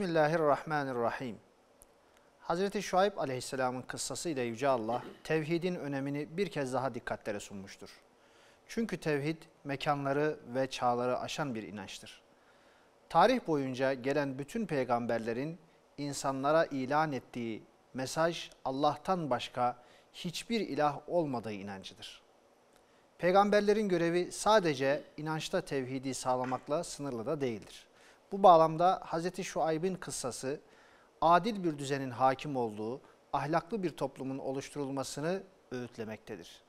Bismillahirrahmanirrahim. Hazreti Şuayb aleyhisselamın kıssasıyla Yüce Allah tevhidin önemini bir kez daha dikkatlere sunmuştur. Çünkü tevhid mekanları ve çağları aşan bir inançtır. Tarih boyunca gelen bütün peygamberlerin insanlara ilan ettiği mesaj Allah'tan başka hiçbir ilah olmadığı inancıdır. Peygamberlerin görevi sadece inançta tevhidi sağlamakla sınırlı da değildir. Bu bağlamda Hz. Şuayb'in kıssası, adil bir düzenin hakim olduğu, ahlaklı bir toplumun oluşturulmasını öğütlemektedir.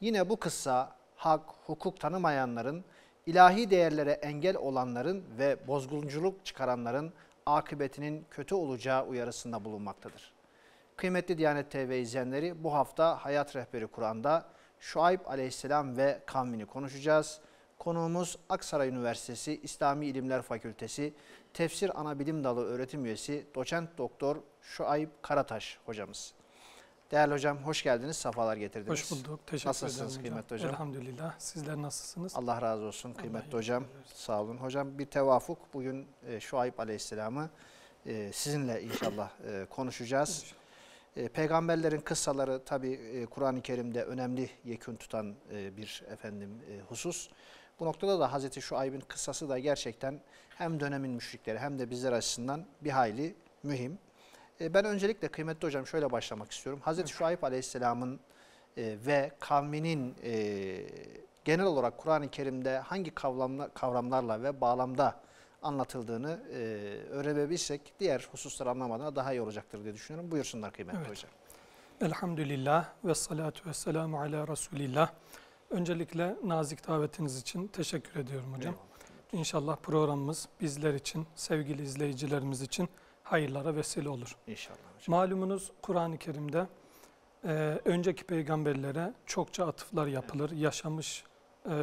Yine bu kıssa, hak, hukuk tanımayanların, ilahi değerlere engel olanların ve bozgunculuk çıkaranların akıbetinin kötü olacağı uyarısında bulunmaktadır. Kıymetli Diyanet TV izleyenleri bu hafta Hayat Rehberi Kur'an'da Şuayb aleyhisselam ve kavmini konuşacağız. Konuğumuz Aksaray Üniversitesi İslami İlimler Fakültesi Tefsir Anabilim Dalı öğretim üyesi doçent doktor Şuayb Karataş hocamız. Değerli hocam hoş geldiniz, safalar getirdiniz. Hoş bulduk, teşekkür nasılsınız, ederim Nasılsınız kıymetli hocam? Elhamdülillah, sizler nasılsınız? Allah razı olsun kıymetli Allah hocam, sağ olun. Hocam bir tevafuk, bugün e, Şuayb Aleyhisselam'ı e, sizinle inşallah e, konuşacağız. İnşallah. E, peygamberlerin kıssaları tabi e, Kur'an-ı Kerim'de önemli yekün tutan e, bir efendim husus. Bu noktada da Hazreti Şuayb'in kıssası da gerçekten hem dönemin müşrikleri hem de bizler açısından bir hayli mühim. E, ben öncelikle kıymetli hocam şöyle başlamak istiyorum. Hazreti Şuayb Aleyhisselam'ın e, ve kavminin e, genel olarak Kur'an-ı Kerim'de hangi kavramlar, kavramlarla ve bağlamda anlatıldığını e, diğer hususları anlamadan daha iyi olacaktır diye düşünüyorum. Buyursunlar kıymetli evet. hocam. Elhamdülillah ve salatu ve selamu ala Resulillah. Öncelikle nazik davetiniz için teşekkür ediyorum hocam. Eyvallah. İnşallah programımız bizler için, sevgili izleyicilerimiz için hayırlara vesile olur. İnşallah hocam. Malumunuz Kur'an-ı Kerim'de e, önceki peygamberlere çokça atıflar yapılır. Evet. Yaşamış e,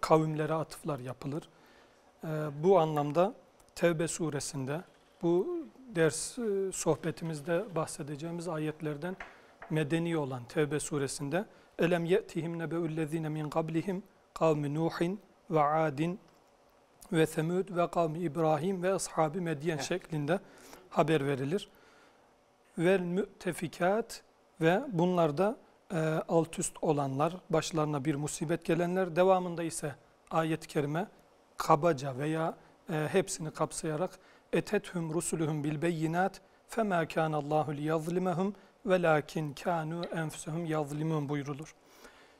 kavimlere atıflar yapılır. E, bu anlamda Tevbe suresinde bu ders e, sohbetimizde bahsedeceğimiz ayetlerden medeni olan Tevbe suresinde Elem ye'tihim nebe'ullezine min qablihim kavmi Nuhin ve Adin ve Semud ve kavmi İbrahim ve ashabi Medyen evet. şeklinde haber verilir. Ve müttefikat ve bunlarda e, alt üst olanlar, başlarına bir musibet gelenler, devamında ise ayet-i kerime kabaca veya e, hepsini kapsayarak etethum rusuluhum bil beyinat fema kana Allahu liyazlimahum وَلَاكِنْ kanu اَنْفُسَهُمْ يَظْلِمُونَ buyurulur.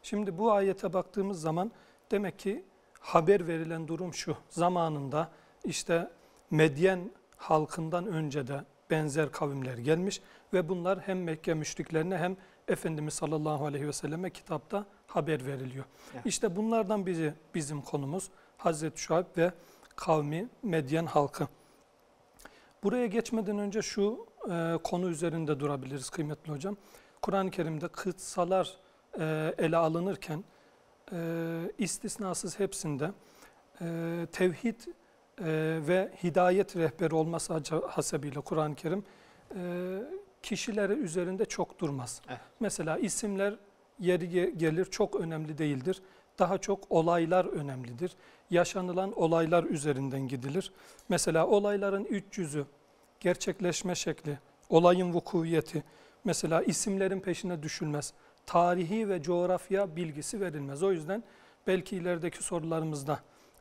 Şimdi bu ayete baktığımız zaman demek ki haber verilen durum şu. Zamanında işte Medyen halkından önce de benzer kavimler gelmiş ve bunlar hem Mekke müşriklerine hem Efendimiz sallallahu aleyhi ve selleme kitapta haber veriliyor. Evet. İşte bunlardan biri bizim konumuz Hazreti Şuayb ve kavmi Medyen halkı. Buraya geçmeden önce şu e, konu üzerinde durabiliriz kıymetli hocam. Kur'an-ı Kerim'de kıtsalar e, ele alınırken e, istisnasız hepsinde e, tevhid e, ve hidayet rehberi olması hasebiyle Kur'an-ı Kerim e, kişileri üzerinde çok durmaz. Evet. Mesela isimler yeri gelir çok önemli değildir. Daha çok olaylar önemlidir. Yaşanılan olaylar üzerinden gidilir. Mesela olayların 300'ü gerçekleşme şekli, olayın vukuviyeti, mesela isimlerin peşine düşülmez. Tarihi ve coğrafya bilgisi verilmez. O yüzden belki ilerideki sorularımızda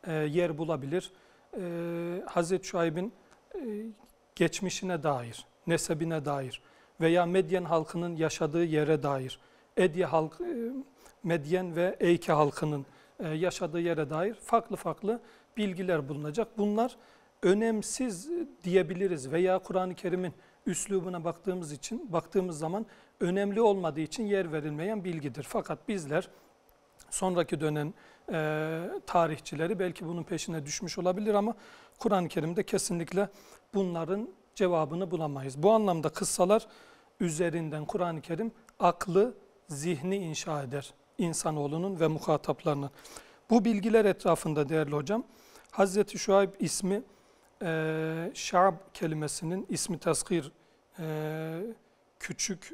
e, yer bulabilir. E, Hazreti Şuayb'in e, geçmişine dair, nesebine dair veya Medyen halkının yaşadığı yere dair, Edye halk, e, Medyen ve Eyke halkının yaşadığı yere dair farklı farklı bilgiler bulunacak. Bunlar önemsiz diyebiliriz veya Kur'an-ı Kerim'in üslubuna baktığımız için baktığımız zaman önemli olmadığı için yer verilmeyen bilgidir. Fakat bizler sonraki dönem e, tarihçileri belki bunun peşine düşmüş olabilir ama Kur'an-ı Kerim'de kesinlikle bunların cevabını bulamayız. Bu anlamda kıssalar üzerinden Kur'an-ı Kerim aklı, zihni inşa eder insanoğlunun ve muhataplarının. Bu bilgiler etrafında değerli hocam Hazreti Şuayb ismi e, ee, şab kelimesinin ismi teskir, e, ee, küçük,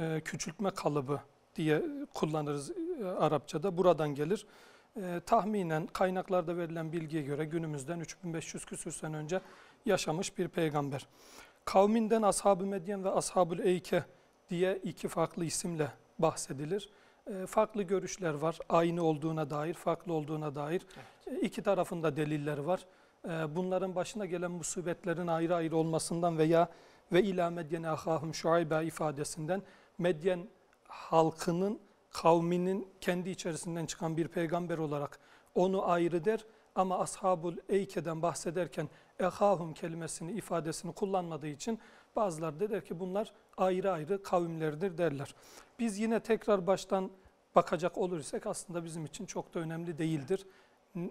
e, küçültme kalıbı diye kullanırız e, Arapçada. Buradan gelir. E, tahminen kaynaklarda verilen bilgiye göre günümüzden 3500 küsür sene önce yaşamış bir peygamber. Kavminden Ashab-ı Medyen ve Ashabül Eyke diye iki farklı isimle bahsedilir. E, farklı görüşler var. Aynı olduğuna dair, farklı olduğuna dair. Evet. E, iki tarafında deliller var. Ee, bunların başına gelen musibetlerin ayrı ayrı olmasından veya ve ila medyene ahahum şuayba ifadesinden Medyen halkının kavminin kendi içerisinden çıkan bir peygamber olarak onu ayrı der ama ashabul eyke'den bahsederken ehahum kelimesini ifadesini kullanmadığı için bazılar da der ki bunlar ayrı ayrı kavimlerdir derler. Biz yine tekrar baştan bakacak olursak aslında bizim için çok da önemli değildir.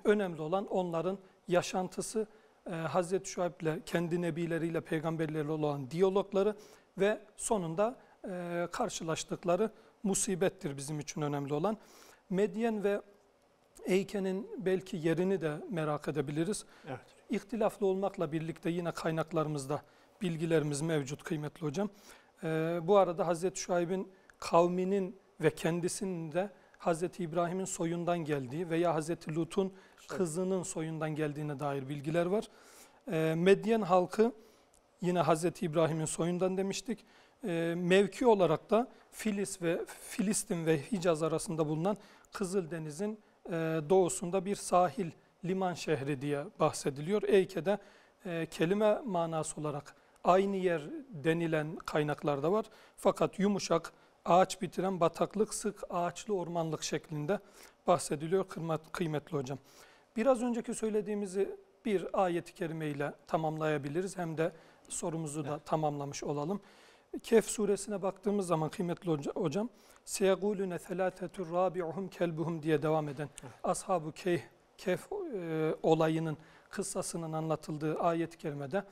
Önemli olan onların yaşantısı, e, Hazreti ile kendi nebileriyle, peygamberleriyle olan diyalogları ve sonunda e, karşılaştıkları musibettir bizim için önemli olan. Medyen ve Eyke'nin belki yerini de merak edebiliriz. Evet. İhtilaflı olmakla birlikte yine kaynaklarımızda bilgilerimiz mevcut kıymetli hocam. Ee, bu arada Hazreti Şuayb'in kavminin ve kendisinin de Hazreti İbrahim'in soyundan geldiği veya Hazreti Lut'un kızının soyundan geldiğine dair bilgiler var. E, Medyen halkı yine Hazreti İbrahim'in soyundan demiştik. E, mevki olarak da Filis ve Filistin ve Hicaz arasında bulunan Kızıldeniz'in e, ee, doğusunda bir sahil liman şehri diye bahsediliyor. Eyke'de e, kelime manası olarak aynı yer denilen kaynaklarda var. Fakat yumuşak, ağaç bitiren bataklık, sık ağaçlı ormanlık şeklinde bahsediliyor kıymetli hocam. Biraz önceki söylediğimizi bir ayet-i kerime ile tamamlayabiliriz. Hem de sorumuzu da tamamlamış olalım. Kehf suresine baktığımız zaman kıymetli hocam seyagulune thelâtetür râbi'uhum kelbuhum diye devam eden evet. ashab-ı kehf, kehf e, olayının kıssasının anlatıldığı ayet-i kerimede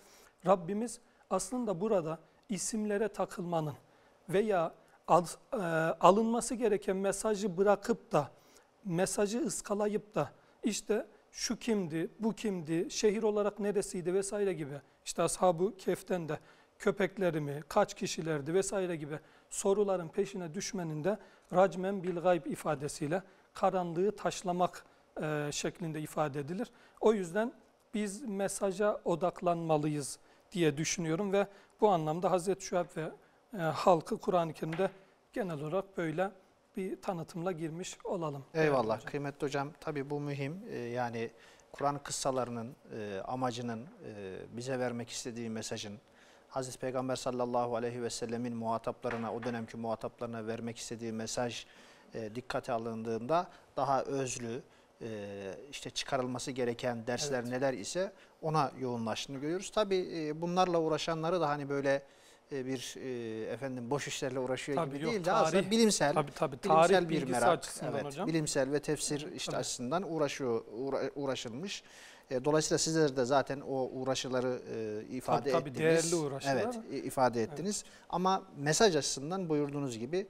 Rabbimiz aslında burada isimlere takılmanın veya al, e, alınması gereken mesajı bırakıp da mesajı ıskalayıp da işte şu kimdi, bu kimdi, şehir olarak neresiydi vesaire gibi. İşte ashabu keften de köpekleri mi, kaç kişilerdi vesaire gibi soruların peşine düşmenin de racmen bil gayb ifadesiyle karanlığı taşlamak e, şeklinde ifade edilir. O yüzden biz mesaja odaklanmalıyız diye düşünüyorum ve bu anlamda Hazreti Şuhab ve e, halkı Kur'an-ı Kerim'de genel olarak böyle bir tanıtımla girmiş olalım. Eyvallah hocam. kıymetli hocam. Tabii bu mühim. Ee, yani Kur'an kıssalarının e, amacının e, bize vermek istediği mesajın Hazreti Peygamber sallallahu aleyhi ve sellemin muhataplarına, o dönemki muhataplarına vermek istediği mesaj e, dikkate alındığında daha özlü, işte çıkarılması gereken dersler evet. neler ise ona yoğunlaştığını görüyoruz. Tabii bunlarla uğraşanları da hani böyle e, bir e, efendim boş işlerle uğraşıyor tabii gibi yok, değil de tarih, aslında bilimsel tabii, tabii, tarih bilimsel bir merak. Evet, hocam. bilimsel ve tefsir işte evet. açısından uğraşıyor uğra, uğraşılmış. E, dolayısıyla sizler de zaten o uğraşıları ifade tabii, ettiniz. Tabii değerli uğraşlar Evet, ifade ettiniz. Evet. Ama mesaj açısından buyurduğunuz gibi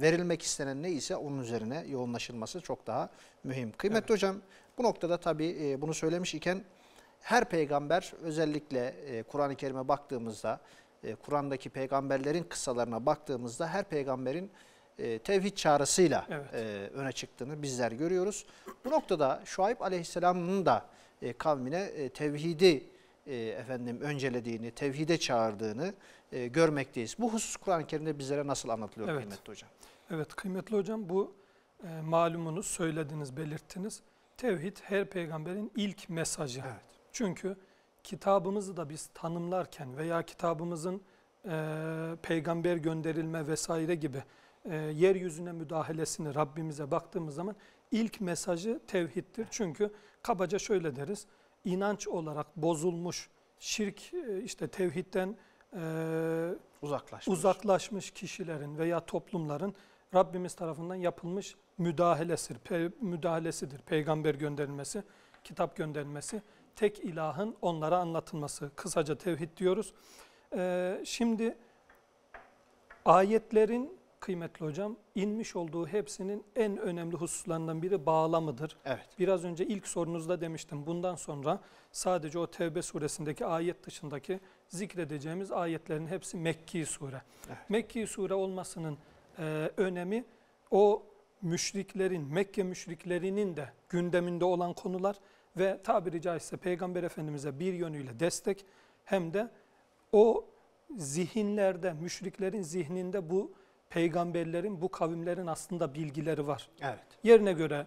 verilmek istenen neyse onun üzerine yoğunlaşılması çok daha mühim. Kıymetli evet. hocam bu noktada tabii bunu söylemiş iken her peygamber özellikle Kur'an-ı Kerim'e baktığımızda e, Kur'an'daki peygamberlerin kıssalarına baktığımızda her peygamberin e, tevhid çağrısıyla evet. E, öne çıktığını bizler görüyoruz. Bu noktada Şuayb Aleyhisselam'ın da kavmine tevhidi efendim öncelediğini, tevhide çağırdığını görmekteyiz. Bu husus Kur'an-ı Kerim'de bizlere nasıl anlatılıyor evet. kıymetli hocam? Evet kıymetli hocam bu malumunu malumunuz söylediniz, belirttiniz. Tevhid her peygamberin ilk mesajı. Evet. Çünkü kitabımızı da biz tanımlarken veya kitabımızın e, peygamber gönderilme vesaire gibi e, yeryüzüne müdahalesini Rabbimize baktığımız zaman ilk mesajı tevhiddir. Çünkü kabaca şöyle deriz, inanç olarak bozulmuş, şirk işte tevhidden e, uzaklaşmış. uzaklaşmış kişilerin veya toplumların Rabbimiz tarafından yapılmış müdahalesidir, pe müdahalesidir peygamber gönderilmesi, kitap gönderilmesi tek ilahın onlara anlatılması. Kısaca tevhid diyoruz. Ee, şimdi ayetlerin kıymetli hocam inmiş olduğu hepsinin en önemli hususlarından biri bağlamıdır. Evet. Biraz önce ilk sorunuzda demiştim. Bundan sonra sadece o Tevbe suresindeki ayet dışındaki zikredeceğimiz ayetlerin hepsi Mekki sure. Evet. Mekki sure olmasının e, önemi o müşriklerin, Mekke müşriklerinin de gündeminde olan konular ve tabiri caizse Peygamber Efendimiz'e bir yönüyle destek hem de o zihinlerde, müşriklerin zihninde bu peygamberlerin, bu kavimlerin aslında bilgileri var. Evet. Yerine göre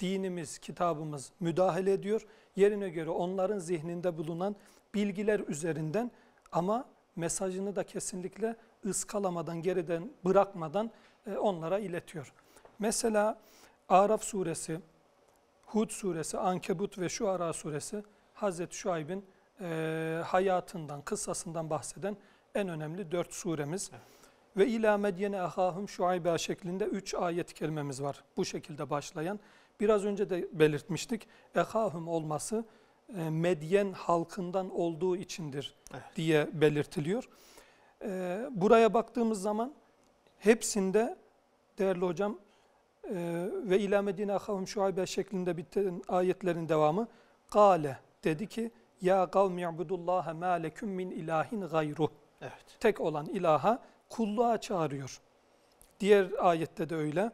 dinimiz, kitabımız müdahale ediyor. Yerine göre onların zihninde bulunan bilgiler üzerinden ama mesajını da kesinlikle ıskalamadan, geriden bırakmadan e, onlara iletiyor. Mesela Araf suresi Hud suresi, Ankebut ve Şuara suresi Hazreti Şuayb'in e, hayatından, kıssasından bahseden en önemli dört suremiz. Evet. Ve ila medyene ahahum şuaybe şeklinde üç ayet kelimemiz var. Bu şekilde başlayan. Biraz önce de belirtmiştik. Ehahum olması e, Medyen halkından olduğu içindir evet. diye belirtiliyor. E, buraya baktığımız zaman hepsinde değerli hocam ee, ve ila medine ahahum şuaybe şeklinde biten ayetlerin devamı kale dedi ki ya kavmi ibudullaha ma lekum min ilahin gayru. Evet. Tek olan ilaha kulluğa çağırıyor. Diğer ayette de öyle.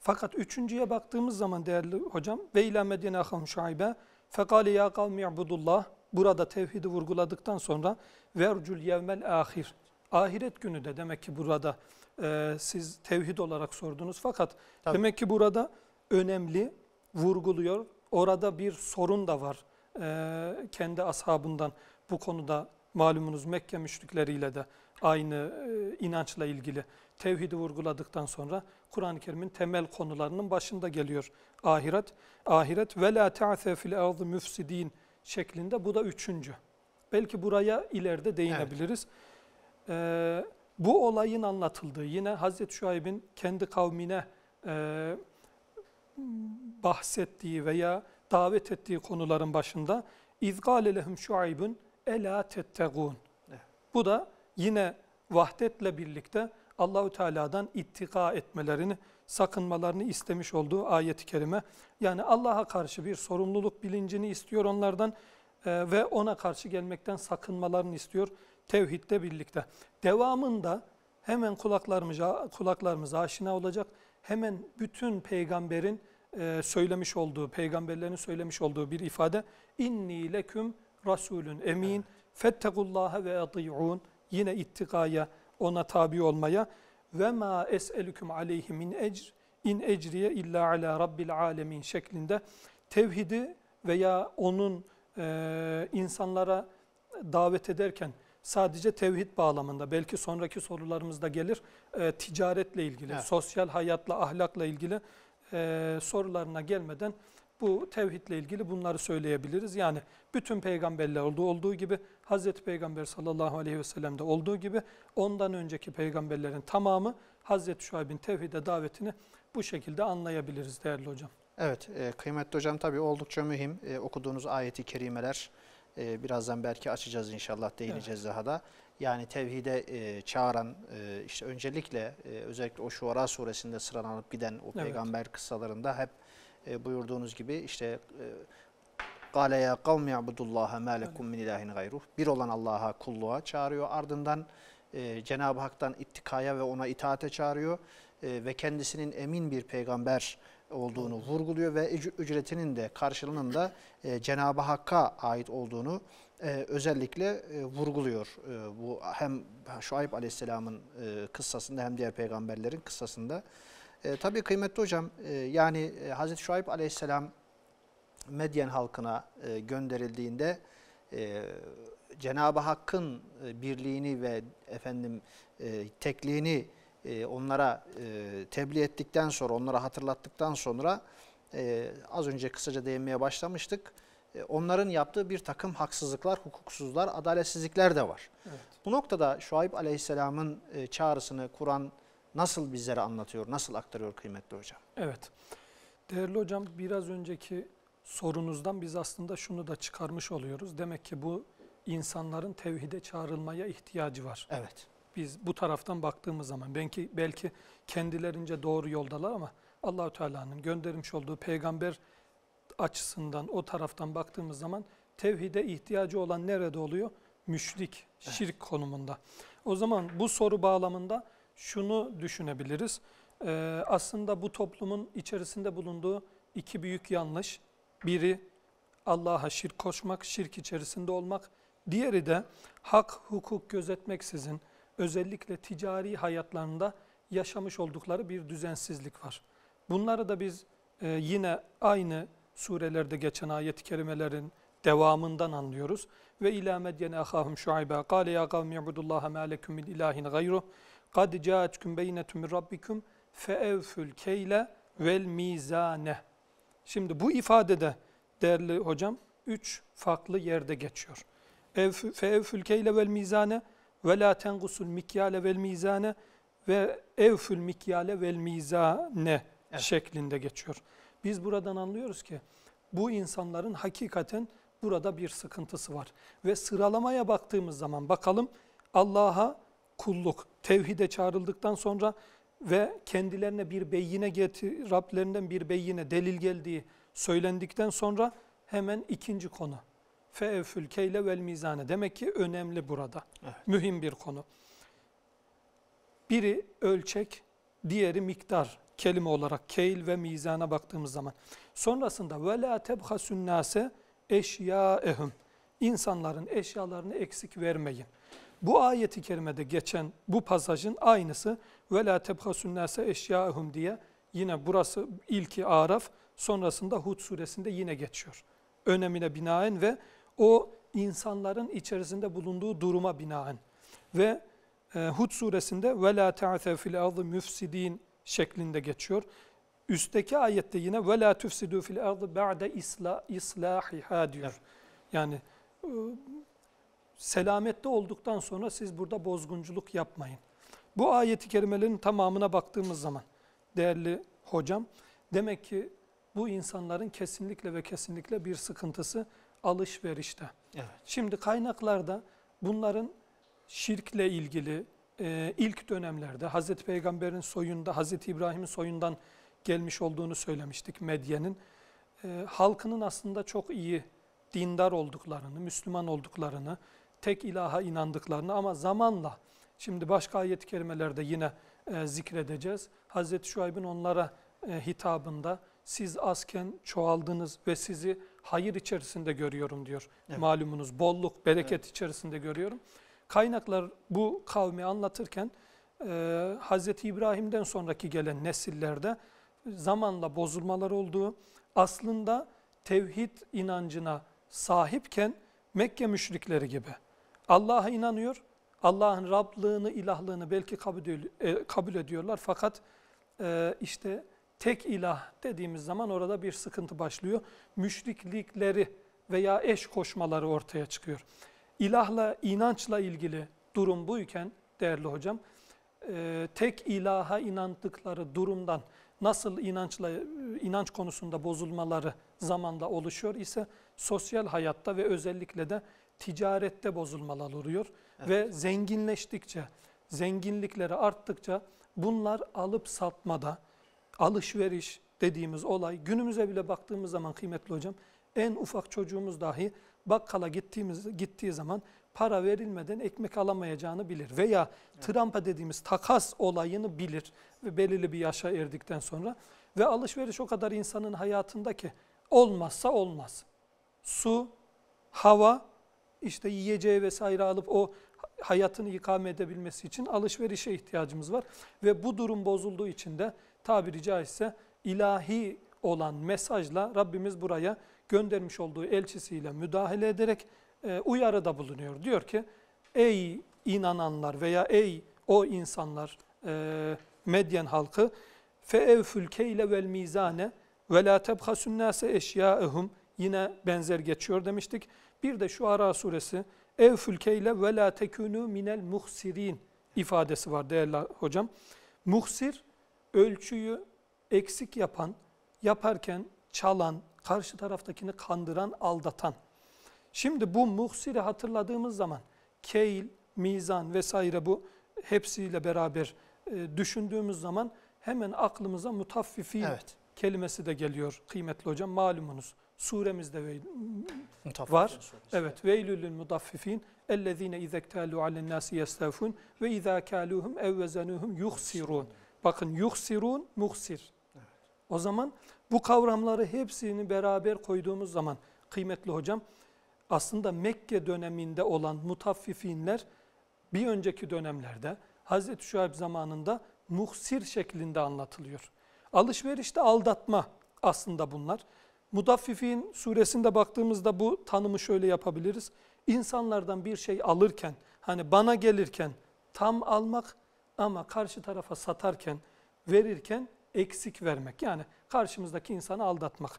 Fakat üçüncüye baktığımız zaman değerli hocam ve ila medine ahahum şuaybe fekale ya kavmi ibudullah burada tevhidi vurguladıktan sonra vercul yevmel ahir ahiret günü de demek ki burada e, siz tevhid olarak sordunuz. Fakat Tabii. demek ki burada önemli vurguluyor. Orada bir sorun da var e, kendi ashabından bu konuda malumunuz Mekke müşrikleriyle de aynı e, inançla ilgili tevhidi vurguladıktan sonra Kur'an-ı Kerim'in temel konularının başında geliyor ahiret. Ahiret ve la ta'se fil ardı müfsidin şeklinde bu da üçüncü. Belki buraya ileride değinebiliriz. Evet. Ee, bu olayın anlatıldığı yine Hazreti Şuayb'in kendi kavmine e, bahsettiği veya davet ettiği konuların başında İzgâle lehum şuaybun elâ tettegûn. Bu da yine vahdetle birlikte Allahu Teala'dan ittika etmelerini, sakınmalarını istemiş olduğu ayet-i kerime. Yani Allah'a karşı bir sorumluluk bilincini istiyor onlardan. Ee, ve ona karşı gelmekten sakınmalarını istiyor tevhidle birlikte. Devamında hemen kulaklarımız kulaklarımız aşina olacak. Hemen bütün peygamberin e, söylemiş olduğu, peygamberlerin söylemiş olduğu bir ifade. İnni leküm rasulün emin. Evet. Fettekullaha ve adiyun Yine ittikaya, ona tabi olmaya. Ve ma es'elüküm aleyhi min ecr. İn ecriye illa ala rabbil alemin şeklinde tevhidi veya onun e, insanlara davet ederken sadece tevhid bağlamında belki sonraki sorularımızda gelir e, ticaretle ilgili, evet. sosyal hayatla, ahlakla ilgili e, sorularına gelmeden bu tevhidle ilgili bunları söyleyebiliriz. Yani bütün peygamberler olduğu, olduğu gibi Hazreti Peygamber sallallahu aleyhi ve sellem'de olduğu gibi ondan önceki peygamberlerin tamamı Hazreti Şuayb'in tevhide davetini bu şekilde anlayabiliriz değerli hocam. Evet, e, kıymetli hocam tabii oldukça mühim. E, okuduğunuz ayeti kerimeler e, birazdan belki açacağız inşallah, değineceğiz evet. daha da. Yani tevhide e, çağıran, e, işte öncelikle e, özellikle o Şuara suresinde sıralanıp giden o evet. peygamber kıssalarında hep e, buyurduğunuz gibi işte e, قَالَ يَا قَوْمِ عَبُدُ اللّٰهَ مَا لَكُمْ مِنْ اِلٰهٍ Bir olan Allah'a kulluğa çağırıyor. Ardından e, Cenab-ı Hak'tan ittikaya ve ona itaate çağırıyor. E, ve kendisinin emin bir peygamber olduğunu vurguluyor ve ücretinin de karşılığının da e, Cenab-ı Hakk'a ait olduğunu e, özellikle e, vurguluyor. E, bu hem Şuayb Aleyhisselam'ın e, kıssasında hem diğer peygamberlerin kıssasında. E, tabii kıymetli hocam e, yani e, Hazreti Şuayb Aleyhisselam Medyen halkına e, gönderildiğinde e, Cenab-ı Hakk'ın e, birliğini ve efendim e, tekliğini e, onlara e, tebliğ ettikten sonra, onlara hatırlattıktan sonra e, az önce kısaca değinmeye başlamıştık. E, onların yaptığı bir takım haksızlıklar, hukuksuzlar, adaletsizlikler de var. Evet. Bu noktada Şuayb Aleyhisselam'ın e, çağrısını Kur'an nasıl bizlere anlatıyor, nasıl aktarıyor kıymetli hocam? Evet. Değerli hocam biraz önceki sorunuzdan biz aslında şunu da çıkarmış oluyoruz. Demek ki bu insanların tevhide çağrılmaya ihtiyacı var. Evet biz bu taraftan baktığımız zaman belki belki kendilerince doğru yoldalar ama Allahü Teala'nın göndermiş olduğu peygamber açısından o taraftan baktığımız zaman tevhide ihtiyacı olan nerede oluyor? Müşrik, şirk evet. konumunda. O zaman bu soru bağlamında şunu düşünebiliriz. Ee, aslında bu toplumun içerisinde bulunduğu iki büyük yanlış. Biri Allah'a şirk koşmak, şirk içerisinde olmak. Diğeri de hak, hukuk gözetmeksizin, özellikle ticari hayatlarında yaşamış oldukları bir düzensizlik var. Bunları da biz e, yine aynı surelerde geçen ayet-i kerimelerin devamından anlıyoruz. Ve ila medyene ahahum şuayba kâle ya kavmi ibudullâhe mâ leküm min ilahin gayruh kad câetküm beynetum min rabbikum feevfül keyle vel mizane. Şimdi bu ifade de değerli hocam üç farklı yerde geçiyor. Feevfül keyle vel mizane ve la tengusul mikyale vel mizane ve evfül mikyale vel mizane evet. şeklinde geçiyor. Biz buradan anlıyoruz ki bu insanların hakikaten burada bir sıkıntısı var. Ve sıralamaya baktığımız zaman bakalım Allah'a kulluk, tevhide çağrıldıktan sonra ve kendilerine bir beyine getir, Rablerinden bir beyine delil geldiği söylendikten sonra hemen ikinci konu Feevfül keyle vel mizane. Demek ki önemli burada. Evet. Mühim bir konu. Biri ölçek, diğeri miktar kelime olarak keyl ve mizana baktığımız zaman. Sonrasında ve la tebhasun nase eşyaehum. İnsanların eşyalarını eksik vermeyin. Bu ayeti kerimede geçen bu pasajın aynısı ve la tebhasun nase eşyaehum diye yine burası ilki Araf sonrasında Hud suresinde yine geçiyor. Önemine binaen ve o insanların içerisinde bulunduğu duruma binaen ve e, Hud suresinde ve la ta'te fil ardı müfsidin şeklinde geçiyor. Üstteki ayette yine ve la tufsidu fil ardı ba'de isla, islahiha diyor. Yani e, selamette olduktan sonra siz burada bozgunculuk yapmayın. Bu ayeti kerimelerin tamamına baktığımız zaman değerli hocam demek ki bu insanların kesinlikle ve kesinlikle bir sıkıntısı alışverişte. Evet. Şimdi kaynaklarda bunların şirkle ilgili e, ilk dönemlerde Hazreti Peygamber'in soyunda, Hazreti İbrahim'in soyundan gelmiş olduğunu söylemiştik medyenin. E, halkının aslında çok iyi dindar olduklarını, Müslüman olduklarını, tek ilaha inandıklarını ama zamanla şimdi başka ayet-i kerimelerde yine e, zikredeceğiz. Hazreti Şuayb'in onlara e, hitabında siz azken çoğaldınız ve sizi hayır içerisinde görüyorum diyor. Evet. Malumunuz bolluk, bereket evet. içerisinde görüyorum. Kaynaklar bu kavmi anlatırken e, Hz. İbrahim'den sonraki gelen nesillerde zamanla bozulmalar olduğu aslında tevhid inancına sahipken Mekke müşrikleri gibi Allah'a inanıyor. Allah'ın Rablığını, ilahlığını belki kabul, e, kabul ediyorlar fakat e, işte tek ilah dediğimiz zaman orada bir sıkıntı başlıyor. Müşriklikleri veya eş koşmaları ortaya çıkıyor. İlahla, inançla ilgili durum buyken değerli hocam, e, tek ilaha inandıkları durumdan nasıl inançla inanç konusunda bozulmaları zamanda oluşuyor ise sosyal hayatta ve özellikle de ticarette bozulmalar oluyor evet. ve zenginleştikçe, zenginlikleri arttıkça bunlar alıp satmada, alışveriş dediğimiz olay günümüze bile baktığımız zaman kıymetli hocam en ufak çocuğumuz dahi bakkala gittiğimiz gittiği zaman para verilmeden ekmek alamayacağını bilir veya evet. trampa dediğimiz takas olayını bilir ve belirli bir yaşa erdikten sonra ve alışveriş o kadar insanın hayatındaki olmazsa olmaz. Su, hava, işte yiyeceği vesaire alıp o hayatını ikame edebilmesi için alışverişe ihtiyacımız var ve bu durum bozulduğu için de tabiri caizse ilahi olan mesajla Rabbimiz buraya göndermiş olduğu elçisiyle müdahale ederek e, uyarıda bulunuyor. Diyor ki ey inananlar veya ey o insanlar e, Medyen halkı feevfül keyle vel mizane ve la tebhasun nase eşyaehum yine benzer geçiyor demiştik. Bir de şu Ara suresi evfül keyle ve la tekunu minel muhsirin ifadesi var değerli hocam. Muhsir ölçüyü eksik yapan, yaparken çalan, karşı taraftakini kandıran, aldatan. Şimdi bu muhsiri hatırladığımız zaman keil, mizan vesaire bu hepsiyle beraber e, düşündüğümüz zaman hemen aklımıza mutaffifin evet. kelimesi de geliyor kıymetli hocam malumunuz. Suremizde var. Suresi. Evet. Veylülün mudaffifin ellezine izektalu alen nasi yestafun ve izâ kâluhum evvezenuhum yuhsirun. Bakın yuhsirun, muhsir. Evet. O zaman bu kavramları hepsini beraber koyduğumuz zaman kıymetli hocam aslında Mekke döneminde olan mutaffifinler bir önceki dönemlerde Hazreti Şuayb zamanında muhsir şeklinde anlatılıyor. Alışverişte aldatma aslında bunlar. Mudaffifin suresinde baktığımızda bu tanımı şöyle yapabiliriz. İnsanlardan bir şey alırken, hani bana gelirken tam almak, ama karşı tarafa satarken, verirken eksik vermek. Yani karşımızdaki insanı aldatmak.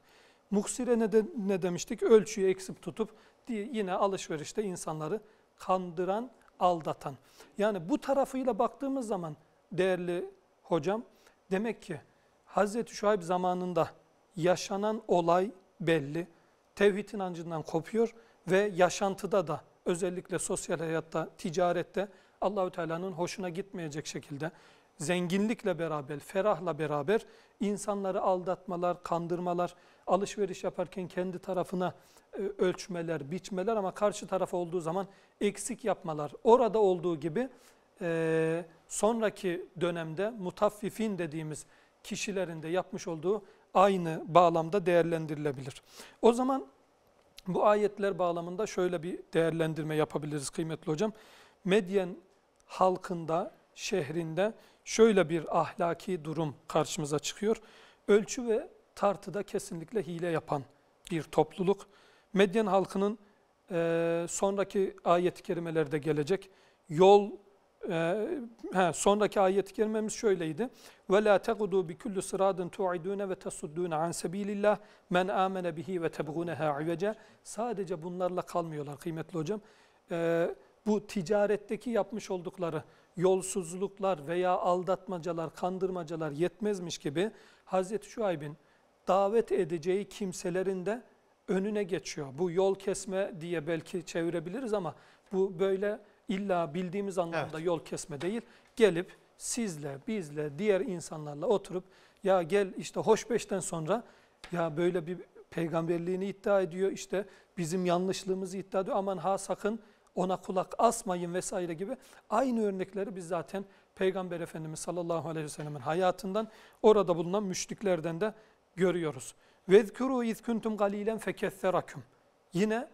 Muksire ne, de, ne demiştik? Ölçüyü eksik tutup diye yine alışverişte insanları kandıran, aldatan. Yani bu tarafıyla baktığımız zaman değerli hocam demek ki Hazreti Şuayb zamanında yaşanan olay belli. Tevhid inancından kopuyor ve yaşantıda da özellikle sosyal hayatta, ticarette Allahü Teala'nın hoşuna gitmeyecek şekilde zenginlikle beraber, ferahla beraber insanları aldatmalar, kandırmalar, alışveriş yaparken kendi tarafına e, ölçmeler, biçmeler ama karşı tarafa olduğu zaman eksik yapmalar. Orada olduğu gibi e, sonraki dönemde mutaffifin dediğimiz kişilerin de yapmış olduğu aynı bağlamda değerlendirilebilir. O zaman bu ayetler bağlamında şöyle bir değerlendirme yapabiliriz kıymetli hocam. Medyen halkında, şehrinde şöyle bir ahlaki durum karşımıza çıkıyor. Ölçü ve tartıda kesinlikle hile yapan bir topluluk. Medyen halkının e, sonraki ayet-i kerimelerde gelecek yol e, he, sonraki ayet-i kerimemiz şöyleydi. Ve la tegudu bi kulli sıradin tu'idune ve tasuddun an sabilillah men amene bihi ve tebguneha ivece. Sadece bunlarla kalmıyorlar kıymetli hocam. E, bu ticaretteki yapmış oldukları yolsuzluklar veya aldatmacalar, kandırmacalar yetmezmiş gibi Hazreti Şuayb'in davet edeceği kimselerin de önüne geçiyor. Bu yol kesme diye belki çevirebiliriz ama bu böyle illa bildiğimiz anlamda evet. yol kesme değil. Gelip sizle, bizle, diğer insanlarla oturup ya gel işte hoş beşten sonra ya böyle bir peygamberliğini iddia ediyor işte bizim yanlışlığımızı iddia ediyor aman ha sakın ona kulak asmayın vesaire gibi aynı örnekleri biz zaten Peygamber Efendimiz sallallahu aleyhi ve sellemin hayatından orada bulunan müşriklerden de görüyoruz. Vezkuru iz kuntum galilen fekesserakum. Yine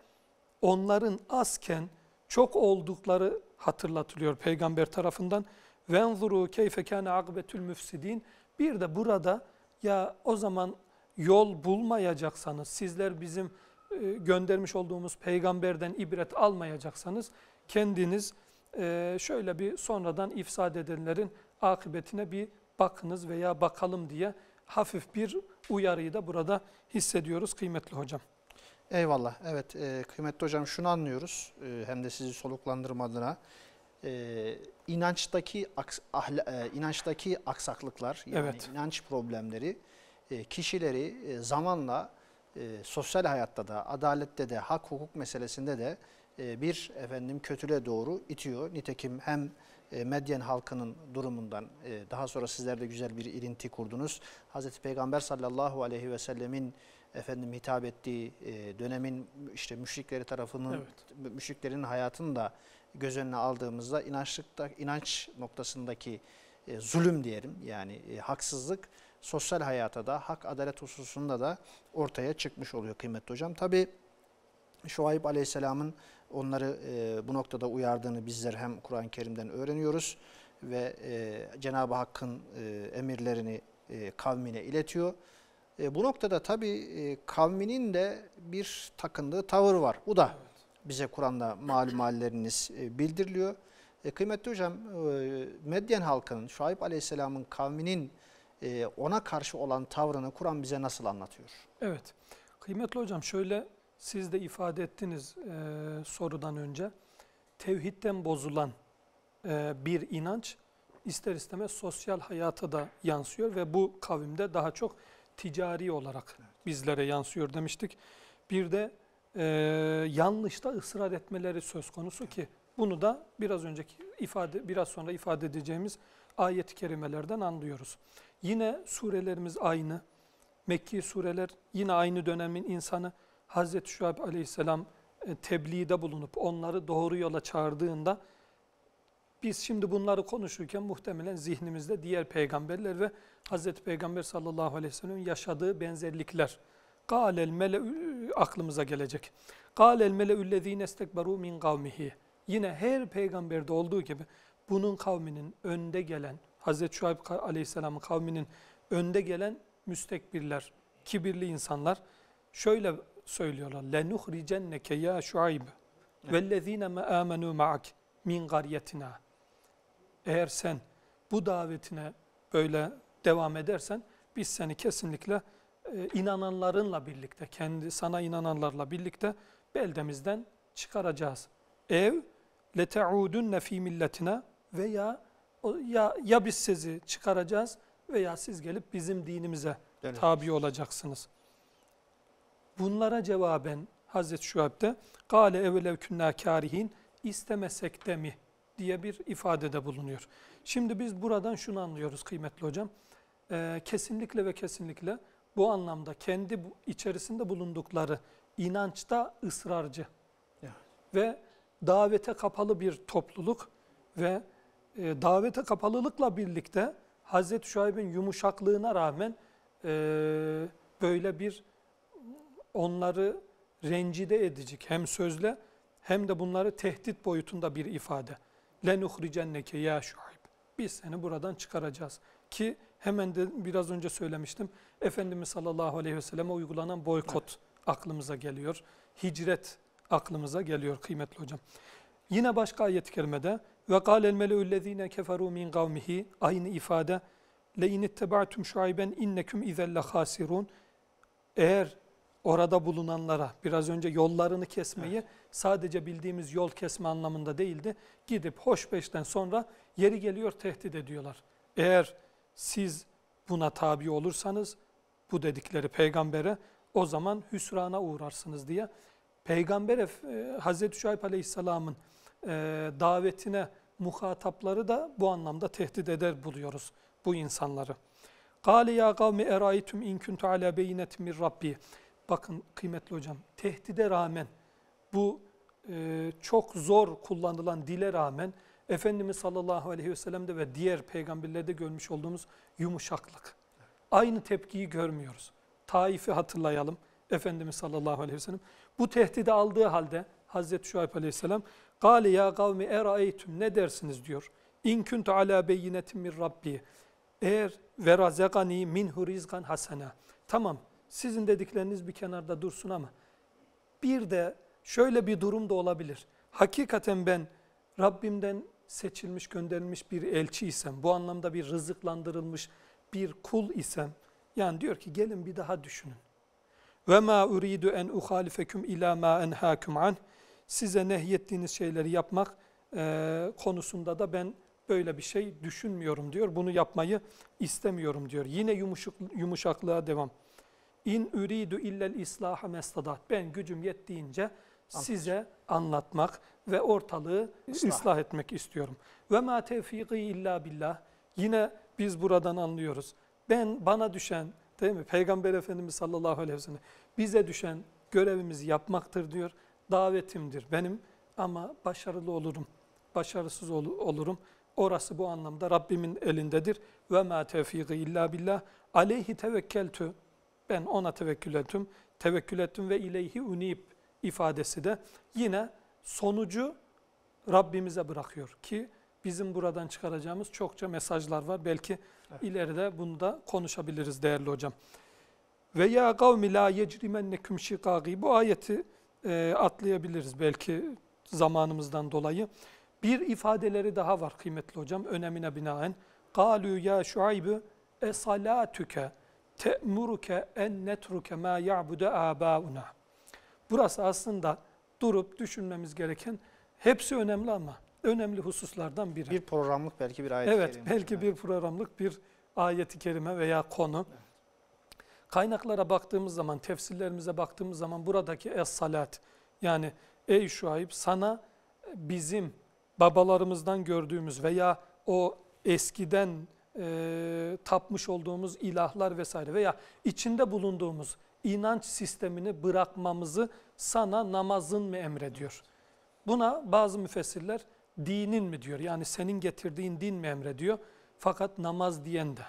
onların azken çok oldukları hatırlatılıyor peygamber tarafından. Venzuru keyfe kana akbetül müfsidin. Bir de burada ya o zaman yol bulmayacaksanız sizler bizim e, göndermiş olduğumuz peygamberden ibret almayacaksanız kendiniz e, şöyle bir sonradan ifsad edenlerin akıbetine bir bakınız veya bakalım diye hafif bir uyarıyı da burada hissediyoruz kıymetli hocam. Eyvallah. Evet e, kıymetli hocam şunu anlıyoruz hem de sizi soluklandırmadığına inançtaki inançtaki aksaklıklar yani evet. inanç problemleri kişileri zamanla e, sosyal hayatta da, adalette de, hak hukuk meselesinde de e, bir efendim kötülüğe doğru itiyor. Nitekim hem e, Medyen halkının durumundan e, daha sonra sizler de güzel bir ilinti kurdunuz. Hazreti Peygamber sallallahu aleyhi ve sellemin efendim hitap ettiği e, dönemin işte müşrikleri tarafının evet. müşriklerin hayatını da göz önüne aldığımızda inançlıkta inanç noktasındaki zulüm diyelim yani e, haksızlık sosyal hayata da, hak adalet hususunda da ortaya çıkmış oluyor kıymetli hocam. Tabi Şuayb Aleyhisselam'ın onları e, bu noktada uyardığını bizler hem Kur'an-ı Kerim'den öğreniyoruz ve e, Cenab-ı Hakk'ın e, emirlerini e, kavmine iletiyor. E, bu noktada tabi e, kavminin de bir takındığı tavır var. Bu da bize Kur'an'da malum halleriniz e, bildiriliyor. E, kıymetli hocam, e, Medyen halkının, Şuayb Aleyhisselam'ın kavminin e, ona karşı olan tavrını Kur'an bize nasıl anlatıyor? Evet. Kıymetli hocam şöyle siz de ifade ettiniz e, sorudan önce. Tevhidden bozulan e, bir inanç ister istemez sosyal hayata da yansıyor ve bu kavimde daha çok ticari olarak evet. bizlere yansıyor demiştik. Bir de e, yanlışta ısrar etmeleri söz konusu ki bunu da biraz önceki ifade biraz sonra ifade edeceğimiz ayet-i kerimelerden anlıyoruz. Yine surelerimiz aynı. Mekki sureler yine aynı dönemin insanı Hazreti Şuayb aleyhisselam e, tebliğde bulunup onları doğru yola çağırdığında biz şimdi bunları konuşurken muhtemelen zihnimizde diğer peygamberler ve Hazreti Peygamber sallallahu aleyhi ve sellem'in yaşadığı benzerlikler Galel mele aklımıza gelecek. Galel mele'üllezine estekberu min kavmihi. Yine her peygamberde olduğu gibi bunun kavminin önde gelen, Hazreti Şuayb Aleyhisselam'ın kavminin önde gelen müstekbirler, kibirli insanlar şöyle söylüyorlar. لَنُخْرِجَنَّكَ يَا شُعَيْبَ وَالَّذ۪ينَ مَا آمَنُوا مَعَكَ min غَرْيَتِنَا Eğer sen bu davetine böyle devam edersen biz seni kesinlikle e, inananlarınla birlikte, kendi sana inananlarla birlikte beldemizden çıkaracağız. Ev لَتَعُودُنَّ ف۪ي مِلَّتِنَا veya ya, ya biz sizi çıkaracağız veya siz gelip bizim dinimize yani. tabi olacaksınız. Bunlara cevaben Hazreti Şuhab de "Kale evlev künna karihin istemesek de mi?" diye bir ifadede bulunuyor. Şimdi biz buradan şunu anlıyoruz kıymetli hocam. Ee, kesinlikle ve kesinlikle bu anlamda kendi içerisinde bulundukları inançta ısrarcı evet. ve davete kapalı bir topluluk ve e, davete kapalılıkla birlikte Hazreti Şuayb'in yumuşaklığına rağmen e, böyle bir onları rencide edecek hem sözle hem de bunları tehdit boyutunda bir ifade. لَنُخْرِجَنَّكَ ya Şuayb. Biz seni buradan çıkaracağız. Ki hemen de biraz önce söylemiştim. Efendimiz sallallahu aleyhi ve selleme uygulanan boykot aklımıza geliyor. Hicret aklımıza geliyor kıymetli hocam. Yine başka ayet-i kerimede ve kâlel mele'üllezîne keferû min kavmihi aynı ifade le inittebatum şuayben inneküm izelle hasirun eğer orada bulunanlara biraz önce yollarını kesmeyi evet. sadece bildiğimiz yol kesme anlamında değildi. Gidip hoşbeşten sonra yeri geliyor tehdit ediyorlar. Eğer siz buna tabi olursanız bu dedikleri peygambere o zaman hüsrana uğrarsınız diye. Peygamber e, Hazreti Şuayb Aleyhisselam'ın e, davetine muhatapları da bu anlamda tehdit eder buluyoruz bu insanları. Kale ya kavmi eraytum in kuntu ala beyinetin min rabbi. Bakın kıymetli hocam tehdide rağmen bu e, çok zor kullanılan dile rağmen Efendimiz sallallahu aleyhi ve sellem'de ve diğer peygamberlerde görmüş olduğumuz yumuşaklık. Aynı tepkiyi görmüyoruz. Taif'i hatırlayalım. Efendimiz sallallahu aleyhi ve sellem bu tehdidi aldığı halde Hazreti Şuayb aleyhisselam Kâli ya kavmi eraeytüm ne dersiniz diyor. İn kuntu ala beyinetin min Rabbi. Eğer ve razakani minhu rizkan hasena. Tamam sizin dedikleriniz bir kenarda dursun ama bir de şöyle bir durum da olabilir. Hakikaten ben Rabbimden seçilmiş, gönderilmiş bir elçi isem, bu anlamda bir rızıklandırılmış bir kul isem, yani diyor ki gelin bir daha düşünün. Ve ma uridu en uhalifekum ila ma enhakum anh size nehyettiğiniz şeyleri yapmak e, konusunda da ben böyle bir şey düşünmüyorum diyor. Bunu yapmayı istemiyorum diyor. Yine yumuşak, yumuşaklığa devam. İn üridu illel islaha mestadat. Ben gücüm yettiğince Anladım. size anlatmak ve ortalığı islah ıslah etmek istiyorum. Ve ma tevfiki illa billah. Yine biz buradan anlıyoruz. Ben bana düşen değil mi? Peygamber Efendimiz sallallahu aleyhi ve sellem bize düşen görevimizi yapmaktır diyor davetimdir benim ama başarılı olurum, başarısız ol olurum. Orası bu anlamda Rabbimin elindedir. Ve ma tevfiki illa billah. Aleyhi tevekkeltü. Ben ona tevekkül ettim. Tevekkül ettim ve ileyhi unib ifadesi de yine sonucu Rabbimize bırakıyor ki bizim buradan çıkaracağımız çokça mesajlar var. Belki evet. ileride bunu da konuşabiliriz değerli hocam. Ve ya kavmi la yecrimennekum şikagi bu ayeti e, atlayabiliriz belki zamanımızdan dolayı. Bir ifadeleri daha var kıymetli hocam önemine binaen. قَالُوا يَا شُعَيْبُ اَسَلَاتُكَ te'muruke en netruke ma ya'budu abauna. Burası aslında durup düşünmemiz gereken hepsi önemli ama önemli hususlardan biri. Bir programlık belki bir ayet-i Evet, kerime. belki bir programlık bir ayet-i kerime veya konu. Evet. Kaynaklara baktığımız zaman, tefsirlerimize baktığımız zaman buradaki es-salat yani ey şuayb sana bizim babalarımızdan gördüğümüz veya o eskiden e, tapmış olduğumuz ilahlar vesaire veya içinde bulunduğumuz inanç sistemini bırakmamızı sana namazın mı emrediyor? Buna bazı müfessirler dinin mi diyor? Yani senin getirdiğin din mi emrediyor? Fakat namaz diyen de.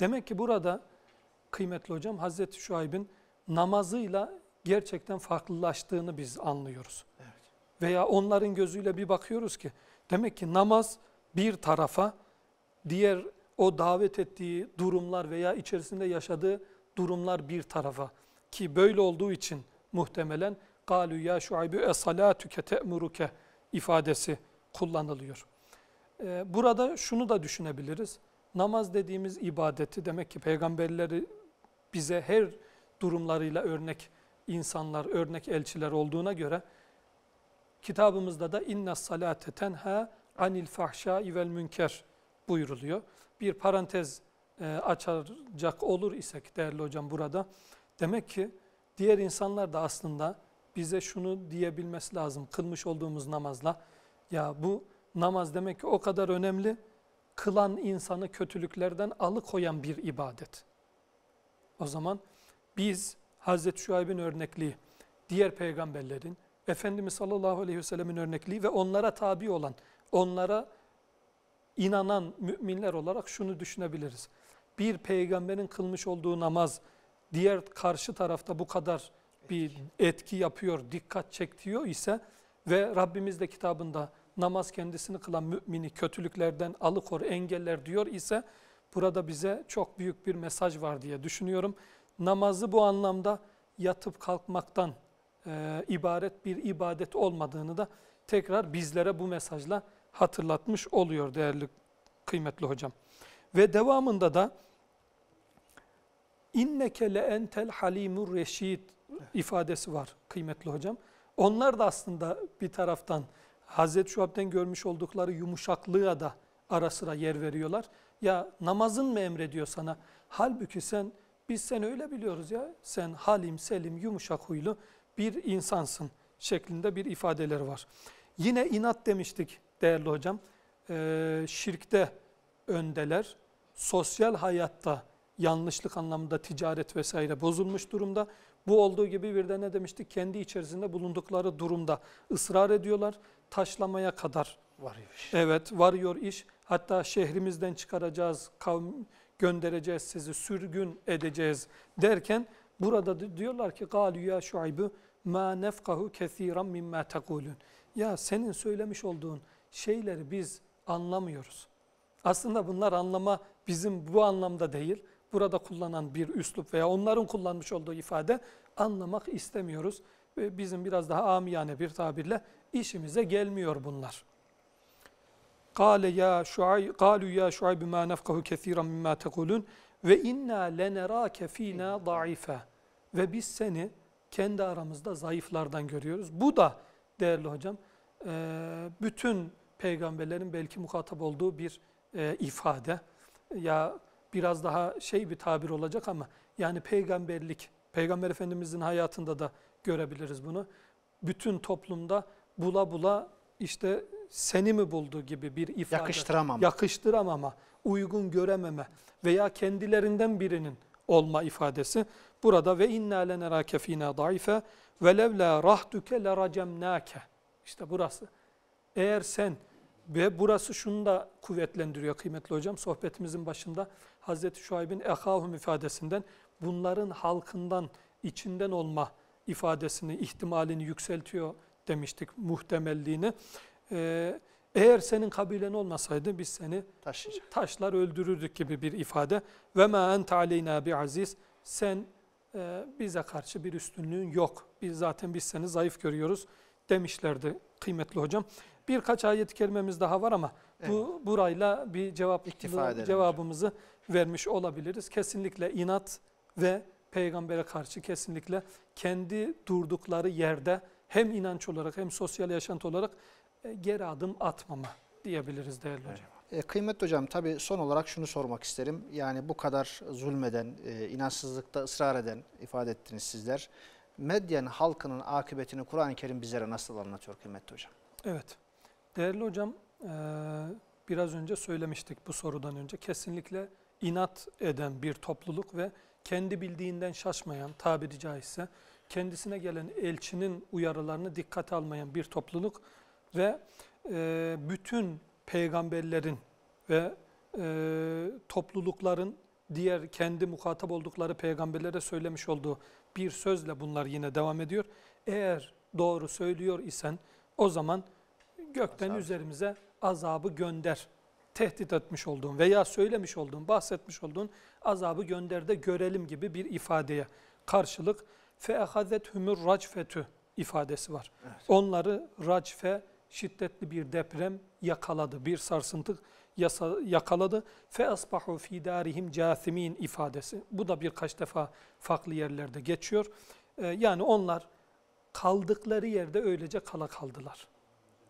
Demek ki burada kıymetli hocam Hazreti Şuayb'in namazıyla gerçekten farklılaştığını biz anlıyoruz. Evet. Veya onların gözüyle bir bakıyoruz ki demek ki namaz bir tarafa diğer o davet ettiği durumlar veya içerisinde yaşadığı durumlar bir tarafa ki böyle olduğu için muhtemelen galu ya şuaybü esalatuke te'muruke ifadesi kullanılıyor. Ee, burada şunu da düşünebiliriz. Namaz dediğimiz ibadeti demek ki peygamberleri bize her durumlarıyla örnek insanlar, örnek elçiler olduğuna göre kitabımızda da inna salate tenha anil fahşai vel münker buyuruluyor. Bir parantez e, açacak olur isek değerli hocam burada demek ki diğer insanlar da aslında bize şunu diyebilmesi lazım kılmış olduğumuz namazla ya bu namaz demek ki o kadar önemli kılan insanı kötülüklerden alıkoyan bir ibadet. O zaman biz Hazreti Şuayb'in örnekliği, diğer peygamberlerin, Efendimiz sallallahu aleyhi ve sellemin örnekliği ve onlara tabi olan, onlara inanan müminler olarak şunu düşünebiliriz. Bir peygamberin kılmış olduğu namaz diğer karşı tarafta bu kadar bir etki yapıyor, dikkat çektiyor ise ve Rabbimiz de kitabında namaz kendisini kılan mümini kötülüklerden alıkor, engeller diyor ise burada bize çok büyük bir mesaj var diye düşünüyorum. Namazı bu anlamda yatıp kalkmaktan e, ibaret bir ibadet olmadığını da tekrar bizlere bu mesajla hatırlatmış oluyor değerli kıymetli hocam. Ve devamında da inneke le entel halimur reşid ifadesi var kıymetli hocam. Onlar da aslında bir taraftan Hazreti Şuhab'den görmüş oldukları yumuşaklığa da ara sıra yer veriyorlar. Ya namazın mı emrediyor sana? Halbuki sen biz seni öyle biliyoruz ya. Sen halim, selim, yumuşak huylu bir insansın şeklinde bir ifadeleri var. Yine inat demiştik değerli hocam. Ee, şirkte öndeler, sosyal hayatta yanlışlık anlamında ticaret vesaire bozulmuş durumda. Bu olduğu gibi bir de ne demiştik? Kendi içerisinde bulundukları durumda ısrar ediyorlar. Taşlamaya kadar varıyor iş. Evet varıyor iş. Hatta şehrimizden çıkaracağız, kavm göndereceğiz sizi, sürgün edeceğiz derken burada diyorlar ki قَالُوا يَا شُعِبُ مَا نَفْقَهُ كَثِيرًا مِمَّا تَقُولُونَ Ya senin söylemiş olduğun şeyleri biz anlamıyoruz. Aslında bunlar anlama bizim bu anlamda değil. Burada kullanan bir üslup veya onların kullanmış olduğu ifade anlamak istemiyoruz. ve Bizim biraz daha amiyane bir tabirle işimize gelmiyor bunlar.'' قال يا شعيب قالوا يا شعيب ما نفقه كثيرا مما تقولون ve inna lenerake fina daife ve biz seni kendi aramızda zayıflardan görüyoruz. Bu da değerli hocam bütün peygamberlerin belki muhatap olduğu bir ifade. Ya biraz daha şey bir tabir olacak ama yani peygamberlik, peygamber efendimizin hayatında da görebiliriz bunu. Bütün toplumda bula bula işte seni mi buldu gibi bir ifade. Yakıştıramama. Yakıştıramama, uygun görememe veya kendilerinden birinin olma ifadesi. Burada ve inna lenerake fina daife ve levla rahtuke leracemnake. İşte burası. Eğer sen ve burası şunu da kuvvetlendiriyor kıymetli hocam sohbetimizin başında Hazreti Şuayb'in ehahum ifadesinden bunların halkından içinden olma ifadesini ihtimalini yükseltiyor demiştik muhtemelliğini. Ee, eğer senin kabilen olmasaydı biz seni Taşıyacak. taşlar öldürürdük gibi bir ifade. Ve ma ente aleyna bi aziz. Sen e, bize karşı bir üstünlüğün yok. Biz zaten biz seni zayıf görüyoruz demişlerdi kıymetli hocam. Birkaç ayet-i kerimemiz daha var ama evet. bu burayla bir cevap cevabımızı hocam. vermiş olabiliriz. Kesinlikle inat ve peygambere karşı kesinlikle kendi durdukları yerde hem inanç olarak hem sosyal yaşantı olarak e, geri adım atmama diyebiliriz değerli evet. hocam. E, kıymetli hocam tabii son olarak şunu sormak isterim. Yani bu kadar zulmeden, e, inançsızlıkta ısrar eden ifade ettiniz sizler. Medyen halkının akıbetini Kur'an-ı Kerim bizlere nasıl anlatıyor kıymetli hocam? Evet. Değerli hocam e, biraz önce söylemiştik bu sorudan önce. Kesinlikle inat eden bir topluluk ve kendi bildiğinden şaşmayan tabiri caizse kendisine gelen elçinin uyarılarını dikkate almayan bir topluluk ve e, bütün peygamberlerin ve e, toplulukların diğer kendi muhatap oldukları peygamberlere söylemiş olduğu bir sözle bunlar yine devam ediyor. Eğer doğru söylüyor isen o zaman gökten Azab. üzerimize azabı gönder. Tehdit etmiş olduğun veya söylemiş olduğun, bahsetmiş olduğun azabı gönder de görelim gibi bir ifadeye karşılık feehazet hümür racfetü ifadesi var. Evet. Onları racfe şiddetli bir deprem yakaladı, bir sarsıntı yakaladı. Fe asbahu fi darihim cathimin ifadesi. Bu da birkaç defa farklı yerlerde geçiyor. Ee, yani onlar kaldıkları yerde öylece kala kaldılar.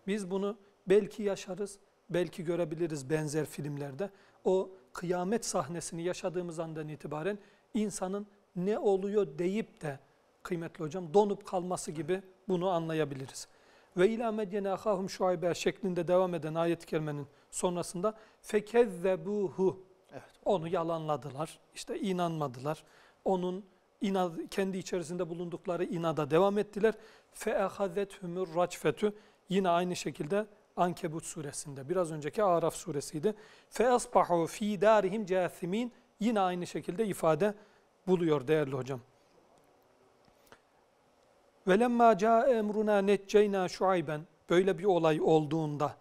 Biz bunu belki yaşarız, belki görebiliriz benzer filmlerde. O kıyamet sahnesini yaşadığımız andan itibaren insanın ne oluyor deyip de kıymetli hocam donup kalması gibi bunu anlayabiliriz ve ila medyene ahahum şuaybe şeklinde devam eden ayet-i kerimenin sonrasında fekezzebuhu evet. onu yalanladılar. işte inanmadılar. Onun inad, kendi içerisinde bulundukları inada devam ettiler. Feehazethumur racfetu yine aynı şekilde Ankebut suresinde biraz önceki Araf suresiydi. Feasbahu fi darihim casimin yine aynı şekilde ifade buluyor değerli hocam. وَلَمَّا جَاءَ اَمْرُنَا نَجَّيْنَا شُعَيْبًا Böyle bir olay olduğunda,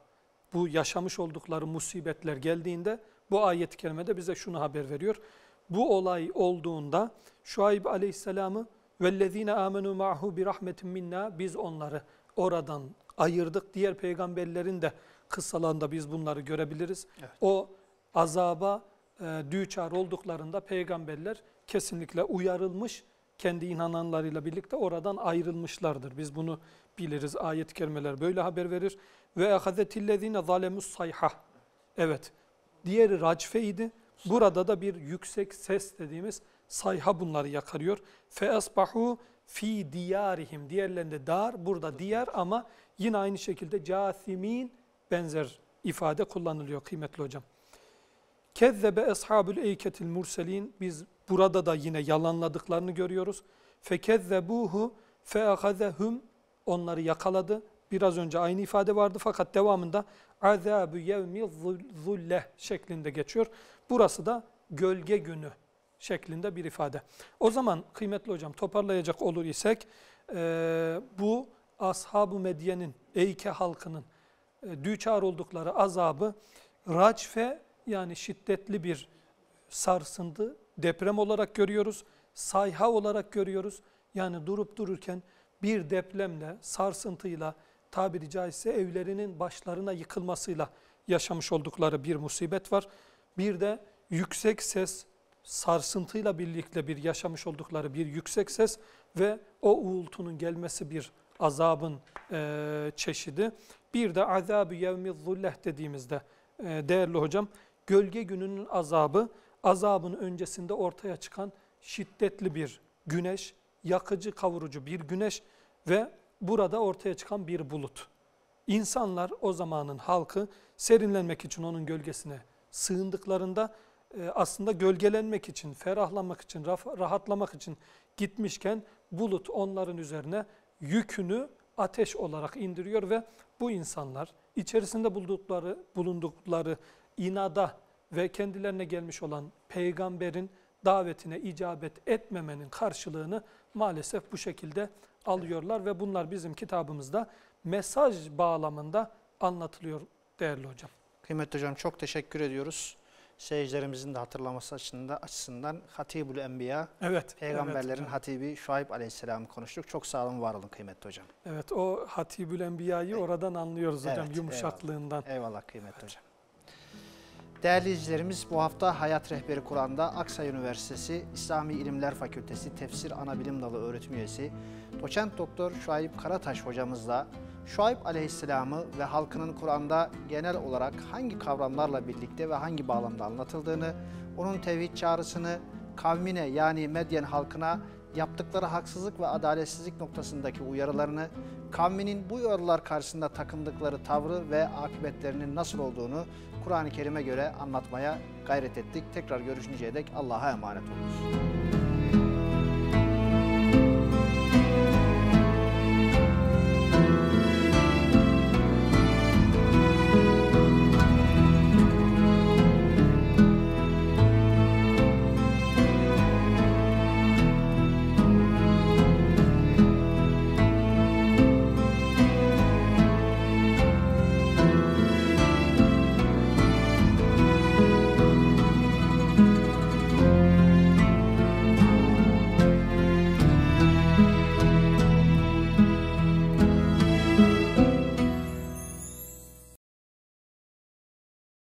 bu yaşamış oldukları musibetler geldiğinde bu ayet-i kerimede bize şunu haber veriyor. Bu olay olduğunda Şuayb aleyhisselamı amenu آمَنُوا مَعْهُ بِرَحْمَةٍ minna Biz onları oradan ayırdık. Diğer peygamberlerin de kıssalarında biz bunları görebiliriz. Evet. O azaba e, düçar olduklarında peygamberler kesinlikle uyarılmış kendi inananlarıyla birlikte oradan ayrılmışlardır. Biz bunu biliriz. Ayet-i kerimeler böyle haber verir. Ve ehazetillezine zalemus sayha. Evet. Diğeri racfeydi. Burada da bir yüksek ses dediğimiz sayha bunları yakarıyor. Fe asbahu fi diyarihim. Diğerlerinde dar, burada diyar ama yine aynı şekilde cathimin benzer ifade kullanılıyor kıymetli hocam. Kezzebe ashabul eyketil murselin. Biz Burada da yine yalanladıklarını görüyoruz. Fekezzebuhu feahazehum onları yakaladı. Biraz önce aynı ifade vardı fakat devamında azabü yevmi zulleh şeklinde geçiyor. Burası da gölge günü şeklinde bir ifade. O zaman kıymetli hocam toparlayacak olur isek e, bu ashab-ı medyenin, Eyke halkının e, düçar oldukları azabı racfe yani şiddetli bir sarsındı deprem olarak görüyoruz, sayha olarak görüyoruz. Yani durup dururken bir depremle, sarsıntıyla, tabiri caizse evlerinin başlarına yıkılmasıyla yaşamış oldukları bir musibet var. Bir de yüksek ses, sarsıntıyla birlikte bir yaşamış oldukları bir yüksek ses ve o uğultunun gelmesi bir azabın e, çeşidi. Bir de azab-ı yevmi zulleh dediğimizde e, değerli hocam gölge gününün azabı azabın öncesinde ortaya çıkan şiddetli bir güneş, yakıcı kavurucu bir güneş ve burada ortaya çıkan bir bulut. İnsanlar o zamanın halkı serinlenmek için onun gölgesine sığındıklarında e, aslında gölgelenmek için, ferahlamak için, rahatlamak için gitmişken bulut onların üzerine yükünü ateş olarak indiriyor ve bu insanlar içerisinde buldukları, bulundukları inada ve kendilerine gelmiş olan peygamberin davetine icabet etmemenin karşılığını maalesef bu şekilde alıyorlar ve bunlar bizim kitabımızda mesaj bağlamında anlatılıyor değerli hocam. Kıymetli hocam çok teşekkür ediyoruz. Seyircilerimizin de hatırlaması açısından, açısından Hatibül Enbiya, evet, peygamberlerin evet hatibi Şuayb Aleyhisselam'ı konuştuk. Çok sağ olun, var olun kıymetli hocam. Evet, o Hatibül Enbiya'yı evet. oradan anlıyoruz hocam evet, yumuşaklığından. Eyvallah, eyvallah kıymetli evet. hocam. Değerli izleyicilerimiz bu hafta Hayat Rehberi Kur'an'da Aksaray Üniversitesi İslami İlimler Fakültesi Tefsir Anabilim Dalı Öğretim Üyesi Doçent Doktor Şuayb Karataş hocamızla Şuayb Aleyhisselam'ı ve halkının Kur'an'da genel olarak hangi kavramlarla birlikte ve hangi bağlamda anlatıldığını, onun tevhid çağrısını, kavmine yani Medyen halkına yaptıkları haksızlık ve adaletsizlik noktasındaki uyarılarını, kavminin bu uyarılar karşısında takındıkları tavrı ve akıbetlerinin nasıl olduğunu Kur'an-ı Kerim'e göre anlatmaya gayret ettik. Tekrar görüşünceye dek Allah'a emanet olunuz.